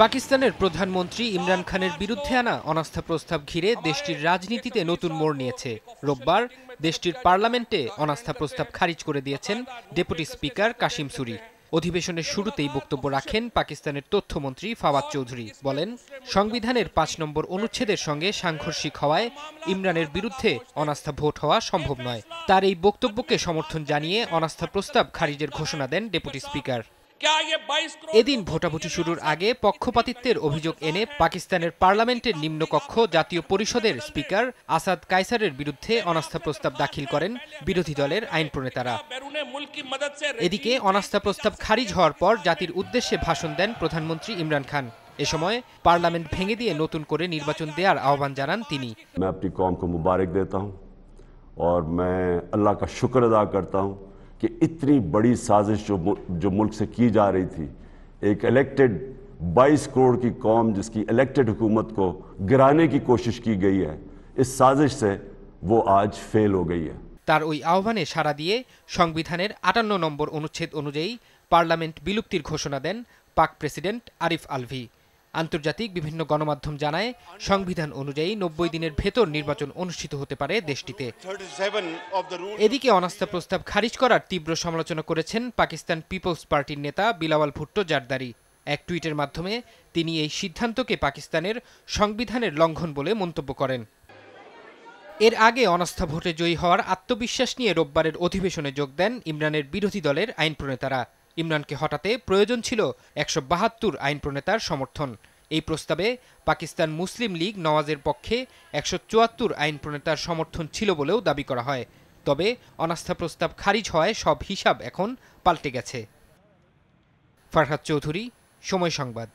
পাকিস্তানের প্রধানমন্ত্রী ইমরান খানের বিরুদ্ধে আনা অনাস্থা প্রস্তাব ঘিরে দেশটির রাজনীতিতে নতুন মোড় নিয়েছে রোববার দেশটির পার্লামেন্টে অনাস্থা প্রস্তাব খারিজ করে দিয়েছেন ডেপুটি স্পিকার কাশিম সুরি অধিবেশনের শুরুতেই বক্তব্য রাখেন পাকিস্তানের তথ্যমন্ত্রী ফাওয়াদ চৌধুরী বলেন সংবিধানের পাঁচ নম্বর অনুচ্ছেদের সঙ্গে সাংঘর্ষিক হওয়ায় ইমরানের বিরুদ্ধে অনাস্থা ভোট হওয়া সম্ভব নয় তার এই বক্তব্যকে সমর্থন জানিয়ে অনাস্থা প্রস্তাব খারিজের ঘোষণা দেন ডেপুটি স্পিকার এদিন ভোটাভুটি শুরুর আগে পক্ষপাতিত্বের অভিযোগ এনে পাকিস্তানের পার্লামেন্টের নিম্নকক্ষ জাতীয় পরিষদের স্পিকার আসাদ কাইসারের বিরুদ্ধে অনাস্থা প্রস্তাব দাখিল করেন বিরোধী দলের আইন প্রণেতারা এদিকে অনাস্থা প্রস্তাব খারিজ হওয়ার পর জাতির উদ্দেশ্যে ভাষণ দেন প্রধানমন্ত্রী ইমরান খান এ সময় পার্লামেন্ট ভেঙে দিয়ে নতুন করে নির্বাচন দেওয়ার আহ্বান জানান তিনি मैं अपनी कौम को मुबारक कि इतनी बड़ी साजिश जो जो मुल्क से की जा रही थी एक इलेक्टेड 22 करोड़ की कौम जिसकी इलेक्टेड हुकूमत को गिराने की कोशिश की गई है इस साजिश से वो आज फेल हो गई है তার ওই আহ্বানে সাড়া দিয়ে সংবিধানের আটান্ন নম্বর অনুচ্ছেদ অনুযায়ী পার্লামেন্ট বিলুপ্তির ঘোষণা দেন পাক প্রেসিডেন্ট আরিফ আলভি আন্তর্জাতিক বিভিন্ন গণমাধ্যম জানায় সংবিধান অনুযায়ী নব্বই দিনের ভেতর নির্বাচন অনুষ্ঠিত হতে পারে দেশটিতে এদিকে অনাস্থা প্রস্তাব খারিজ করার তীব্র সমালোচনা করেছেন পাকিস্তান পিপলস পার্টির নেতা বিলাওয়াল ভুট্টো জারদারি এক টুইটের মাধ্যমে তিনি এই সিদ্ধান্তকে পাকিস্তানের সংবিধানের লঙ্ঘন বলে মন্তব্য করেন এর আগে অনাস্থা ভোটে জয়ী হওয়ার আত্মবিশ্বাস নিয়ে রোববারের অধিবেশনে যোগ দেন ইমরানের বিরোধী দলের আইন প্রণেতারা ইমরানকে হটাতে প্রয়োজন ছিল একশো বাহাত্তর আইন প্রণেতার সমর্থন এই প্রস্তাবে পাকিস্তান মুসলিম লীগ নওয়াজের পক্ষে একশো চুয়াত্তর আইন প্রণেতার সমর্থন ছিল বলেও দাবি করা হয় তবে অনাস্থা প্রস্তাব খারিজ হওয়ায় সব হিসাব এখন পাল্টে গেছে ফারহাদ চৌধুরী সময় সংবাদ